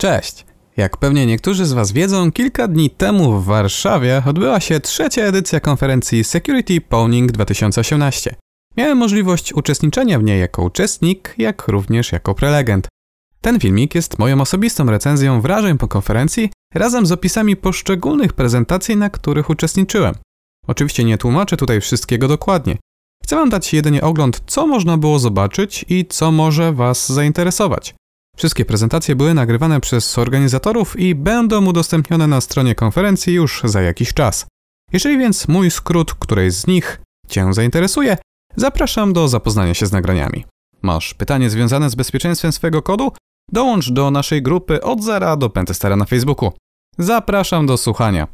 Cześć! Jak pewnie niektórzy z Was wiedzą, kilka dni temu w Warszawie odbyła się trzecia edycja konferencji Security Powning 2018. Miałem możliwość uczestniczenia w niej jako uczestnik, jak również jako prelegent. Ten filmik jest moją osobistą recenzją wrażeń po konferencji razem z opisami poszczególnych prezentacji, na których uczestniczyłem. Oczywiście nie tłumaczę tutaj wszystkiego dokładnie. Chcę Wam dać jedynie ogląd, co można było zobaczyć i co może Was zainteresować. Wszystkie prezentacje były nagrywane przez organizatorów i będą udostępnione na stronie konferencji już za jakiś czas. Jeżeli więc mój skrót który z nich Cię zainteresuje, zapraszam do zapoznania się z nagraniami. Masz pytanie związane z bezpieczeństwem swojego kodu? Dołącz do naszej grupy od zera do Pentestera na Facebooku. Zapraszam do słuchania.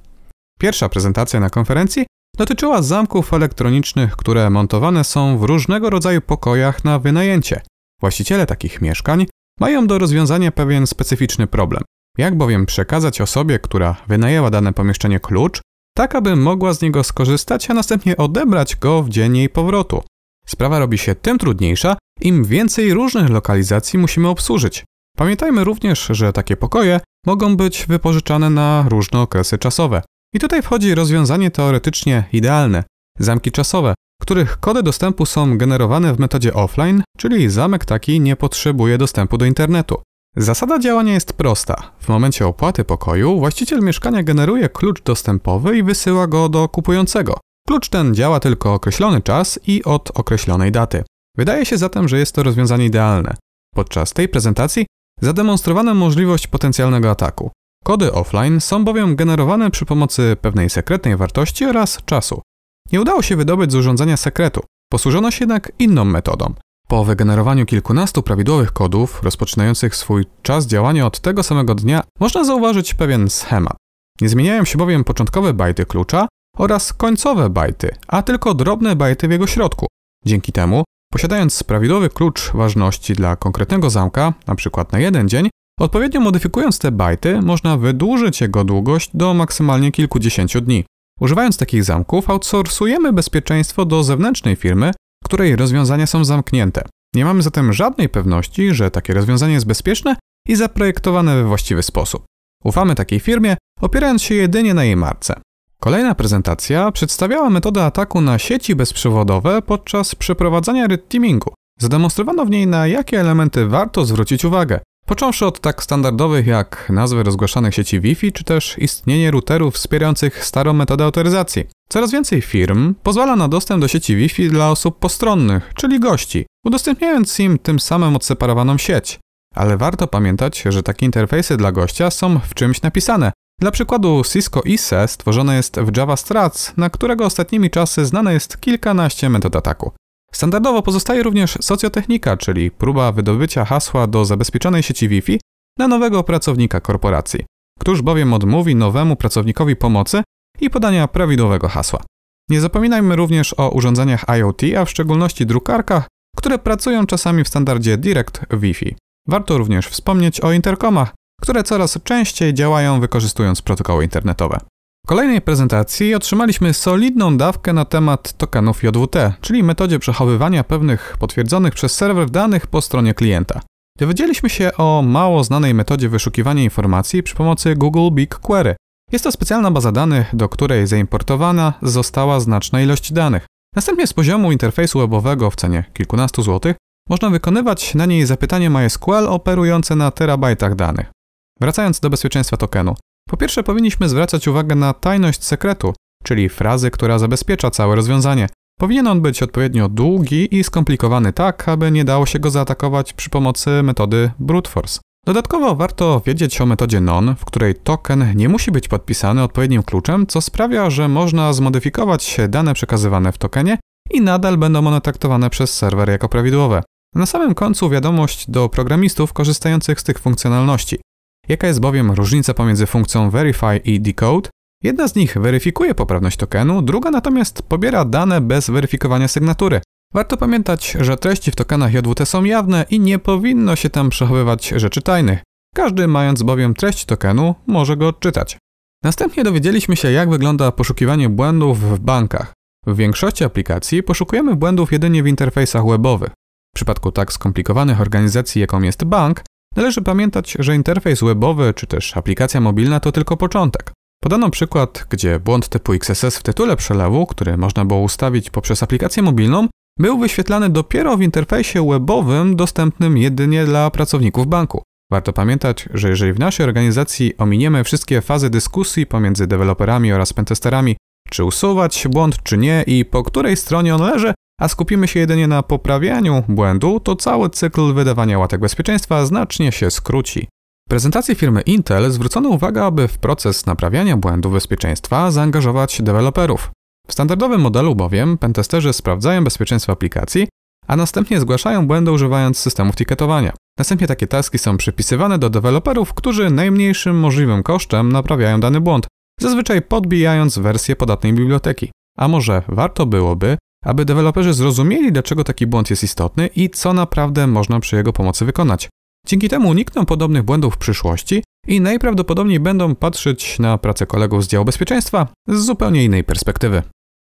Pierwsza prezentacja na konferencji dotyczyła zamków elektronicznych, które montowane są w różnego rodzaju pokojach na wynajęcie. Właściciele takich mieszkań mają do rozwiązania pewien specyficzny problem. Jak bowiem przekazać osobie, która wynajęła dane pomieszczenie klucz, tak aby mogła z niego skorzystać, a następnie odebrać go w dzień jej powrotu. Sprawa robi się tym trudniejsza, im więcej różnych lokalizacji musimy obsłużyć. Pamiętajmy również, że takie pokoje mogą być wypożyczane na różne okresy czasowe. I tutaj wchodzi rozwiązanie teoretycznie idealne zamki czasowe, których kody dostępu są generowane w metodzie offline, czyli zamek taki nie potrzebuje dostępu do internetu. Zasada działania jest prosta. W momencie opłaty pokoju właściciel mieszkania generuje klucz dostępowy i wysyła go do kupującego. Klucz ten działa tylko określony czas i od określonej daty. Wydaje się zatem, że jest to rozwiązanie idealne. Podczas tej prezentacji zademonstrowano możliwość potencjalnego ataku. Kody offline są bowiem generowane przy pomocy pewnej sekretnej wartości oraz czasu. Nie udało się wydobyć z urządzenia sekretu. Posłużono się jednak inną metodą. Po wygenerowaniu kilkunastu prawidłowych kodów, rozpoczynających swój czas działania od tego samego dnia, można zauważyć pewien schemat. Nie zmieniają się bowiem początkowe bajty klucza oraz końcowe bajty, a tylko drobne bajty w jego środku. Dzięki temu, posiadając prawidłowy klucz ważności dla konkretnego zamka, np. na jeden dzień, odpowiednio modyfikując te bajty, można wydłużyć jego długość do maksymalnie kilkudziesięciu dni. Używając takich zamków, outsourcujemy bezpieczeństwo do zewnętrznej firmy, której rozwiązania są zamknięte. Nie mamy zatem żadnej pewności, że takie rozwiązanie jest bezpieczne i zaprojektowane we właściwy sposób. Ufamy takiej firmie, opierając się jedynie na jej marce. Kolejna prezentacja przedstawiała metodę ataku na sieci bezprzewodowe podczas przeprowadzania red teamingu. Zademonstrowano w niej, na jakie elementy warto zwrócić uwagę, Począwszy od tak standardowych jak nazwy rozgłaszanych sieci Wi-Fi, czy też istnienie routerów wspierających starą metodę autoryzacji. Coraz więcej firm pozwala na dostęp do sieci Wi-Fi dla osób postronnych, czyli gości, udostępniając im tym samym odseparowaną sieć. Ale warto pamiętać, że takie interfejsy dla gościa są w czymś napisane. Dla przykładu Cisco ISE stworzone jest w Java Strats, na którego ostatnimi czasy znane jest kilkanaście metod ataku. Standardowo pozostaje również socjotechnika, czyli próba wydobycia hasła do zabezpieczonej sieci Wi-Fi nowego pracownika korporacji. Któż bowiem odmówi nowemu pracownikowi pomocy i podania prawidłowego hasła. Nie zapominajmy również o urządzeniach IoT, a w szczególności drukarkach, które pracują czasami w standardzie Direct Wi-Fi. Warto również wspomnieć o interkomach, które coraz częściej działają wykorzystując protokoły internetowe. W kolejnej prezentacji otrzymaliśmy solidną dawkę na temat tokenów JWT, czyli metodzie przechowywania pewnych potwierdzonych przez serwer danych po stronie klienta. Dowiedzieliśmy się o mało znanej metodzie wyszukiwania informacji przy pomocy Google BigQuery. Jest to specjalna baza danych, do której zaimportowana została znaczna ilość danych. Następnie z poziomu interfejsu webowego w cenie kilkunastu złotych można wykonywać na niej zapytanie MySQL operujące na terabajtach danych. Wracając do bezpieczeństwa tokenu. Po pierwsze, powinniśmy zwracać uwagę na tajność sekretu, czyli frazy, która zabezpiecza całe rozwiązanie. Powinien on być odpowiednio długi i skomplikowany tak, aby nie dało się go zaatakować przy pomocy metody brute force. Dodatkowo warto wiedzieć o metodzie non, w której token nie musi być podpisany odpowiednim kluczem, co sprawia, że można zmodyfikować dane przekazywane w tokenie i nadal będą one traktowane przez serwer jako prawidłowe. Na samym końcu wiadomość do programistów korzystających z tych funkcjonalności. Jaka jest bowiem różnica pomiędzy funkcją verify i decode? Jedna z nich weryfikuje poprawność tokenu, druga natomiast pobiera dane bez weryfikowania sygnatury. Warto pamiętać, że treści w tokenach JWT są jawne i nie powinno się tam przechowywać rzeczy tajnych. Każdy, mając bowiem treść tokenu, może go odczytać. Następnie dowiedzieliśmy się, jak wygląda poszukiwanie błędów w bankach. W większości aplikacji poszukujemy błędów jedynie w interfejsach webowych. W przypadku tak skomplikowanych organizacji, jaką jest bank, Należy pamiętać, że interfejs webowy czy też aplikacja mobilna to tylko początek. Podano przykład, gdzie błąd typu XSS w tytule przelewu, który można było ustawić poprzez aplikację mobilną, był wyświetlany dopiero w interfejsie webowym dostępnym jedynie dla pracowników banku. Warto pamiętać, że jeżeli w naszej organizacji ominiemy wszystkie fazy dyskusji pomiędzy deweloperami oraz pentesterami czy usuwać błąd, czy nie i po której stronie on leży, a skupimy się jedynie na poprawianiu błędu, to cały cykl wydawania łatek bezpieczeństwa znacznie się skróci. W prezentacji firmy Intel zwrócono uwagę, aby w proces naprawiania błędu bezpieczeństwa zaangażować deweloperów. W standardowym modelu bowiem pentesterzy sprawdzają bezpieczeństwo aplikacji, a następnie zgłaszają błędy używając systemów tiketowania. Następnie takie taski są przypisywane do deweloperów, którzy najmniejszym możliwym kosztem naprawiają dany błąd, zazwyczaj podbijając wersję podatnej biblioteki. A może warto byłoby, aby deweloperzy zrozumieli, dlaczego taki błąd jest istotny i co naprawdę można przy jego pomocy wykonać. Dzięki temu unikną podobnych błędów w przyszłości i najprawdopodobniej będą patrzeć na pracę kolegów z działu bezpieczeństwa z zupełnie innej perspektywy.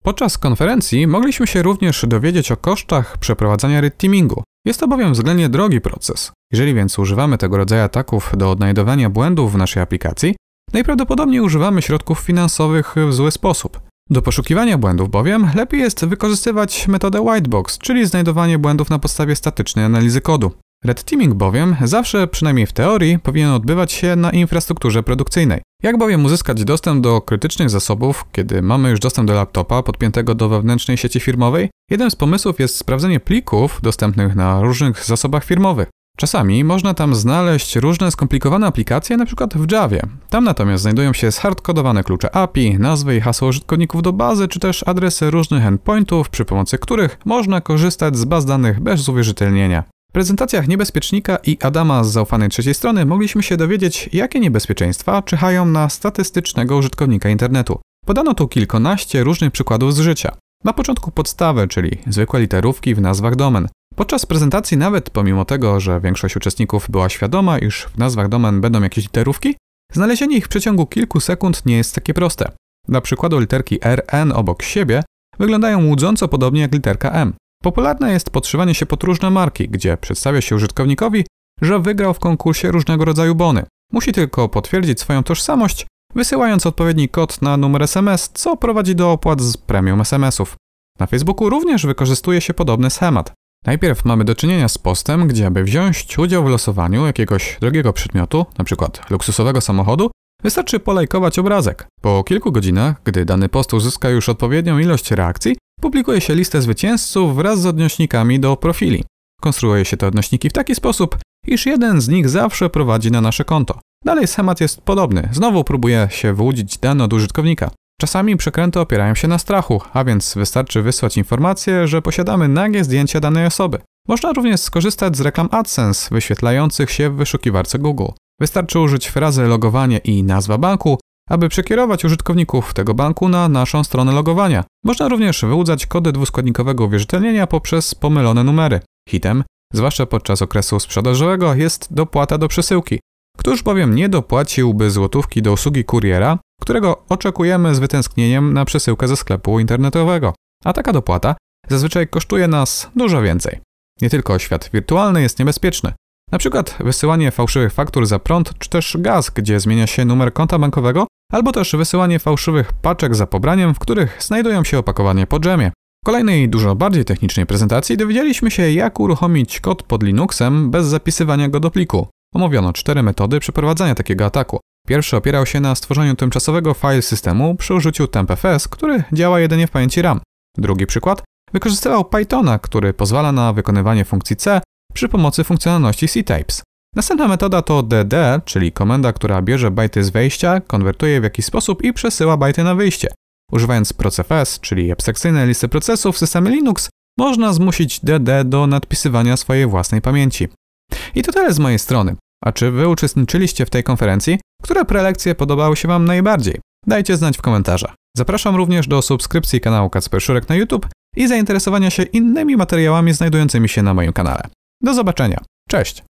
Podczas konferencji mogliśmy się również dowiedzieć o kosztach przeprowadzania red teamingu. Jest to bowiem względnie drogi proces. Jeżeli więc używamy tego rodzaju ataków do odnajdowania błędów w naszej aplikacji, Najprawdopodobniej używamy środków finansowych w zły sposób. Do poszukiwania błędów bowiem lepiej jest wykorzystywać metodę whitebox, czyli znajdowanie błędów na podstawie statycznej analizy kodu. Red teaming bowiem zawsze, przynajmniej w teorii, powinien odbywać się na infrastrukturze produkcyjnej. Jak bowiem uzyskać dostęp do krytycznych zasobów, kiedy mamy już dostęp do laptopa podpiętego do wewnętrznej sieci firmowej? Jeden z pomysłów jest sprawdzenie plików dostępnych na różnych zasobach firmowych. Czasami można tam znaleźć różne skomplikowane aplikacje, np. w Javie. Tam natomiast znajdują się zhardkodowane klucze API, nazwy i hasła użytkowników do bazy, czy też adresy różnych endpointów, przy pomocy których można korzystać z baz danych bez uwierzytelnienia. W prezentacjach Niebezpiecznika i Adama z zaufanej trzeciej strony mogliśmy się dowiedzieć, jakie niebezpieczeństwa czyhają na statystycznego użytkownika internetu. Podano tu kilkanaście różnych przykładów z życia. Na początku podstawę, czyli zwykłe literówki w nazwach domen. Podczas prezentacji, nawet pomimo tego, że większość uczestników była świadoma, iż w nazwach domen będą jakieś literówki, znalezienie ich w przeciągu kilku sekund nie jest takie proste. Dla przykładu literki RN obok siebie wyglądają łudząco podobnie jak literka M. Popularne jest podszywanie się pod różne marki, gdzie przedstawia się użytkownikowi, że wygrał w konkursie różnego rodzaju bony. Musi tylko potwierdzić swoją tożsamość, wysyłając odpowiedni kod na numer SMS, co prowadzi do opłat z premium SMS-ów. Na Facebooku również wykorzystuje się podobny schemat. Najpierw mamy do czynienia z postem, gdzie aby wziąć udział w losowaniu jakiegoś drogiego przedmiotu, np. luksusowego samochodu, wystarczy polajkować obrazek. Po kilku godzinach, gdy dany post uzyska już odpowiednią ilość reakcji, publikuje się listę zwycięzców wraz z odnośnikami do profili. Konstruuje się te odnośniki w taki sposób, iż jeden z nich zawsze prowadzi na nasze konto. Dalej schemat jest podobny. Znowu próbuje się wyłudzić dane od użytkownika. Czasami przekręty opierają się na strachu, a więc wystarczy wysłać informację, że posiadamy nagie zdjęcie danej osoby. Można również skorzystać z reklam AdSense wyświetlających się w wyszukiwarce Google. Wystarczy użyć frazy logowanie i nazwa banku, aby przekierować użytkowników tego banku na naszą stronę logowania. Można również wyłudzać kody dwuskładnikowego uwierzytelnienia poprzez pomylone numery. Hitem, zwłaszcza podczas okresu sprzedażowego, jest dopłata do przesyłki. Któż bowiem nie dopłaciłby złotówki do usługi kuriera, którego oczekujemy z wytęsknieniem na przesyłkę ze sklepu internetowego. A taka dopłata zazwyczaj kosztuje nas dużo więcej. Nie tylko świat wirtualny jest niebezpieczny. Na przykład wysyłanie fałszywych faktur za prąd czy też gaz, gdzie zmienia się numer konta bankowego, albo też wysyłanie fałszywych paczek za pobraniem, w których znajdują się opakowanie po dżemie. W kolejnej, dużo bardziej technicznej prezentacji dowiedzieliśmy się, jak uruchomić kod pod Linuxem bez zapisywania go do pliku. Omówiono cztery metody przeprowadzania takiego ataku. Pierwszy opierał się na stworzeniu tymczasowego file systemu przy użyciu tempfs, który działa jedynie w pamięci RAM. Drugi przykład wykorzystywał Pythona, który pozwala na wykonywanie funkcji C przy pomocy funkcjonalności C-types. Następna metoda to DD, czyli komenda, która bierze bajty z wejścia, konwertuje w jakiś sposób i przesyła bajty na wyjście. Używając procfs, czyli abstrakcyjnej listy procesów w systemie Linux, można zmusić DD do nadpisywania swojej własnej pamięci. I to tyle z mojej strony. A czy wy uczestniczyliście w tej konferencji? Które prelekcje podobały się wam najbardziej? Dajcie znać w komentarzach. Zapraszam również do subskrypcji kanału Kacper Szurek na YouTube i zainteresowania się innymi materiałami znajdującymi się na moim kanale. Do zobaczenia. Cześć!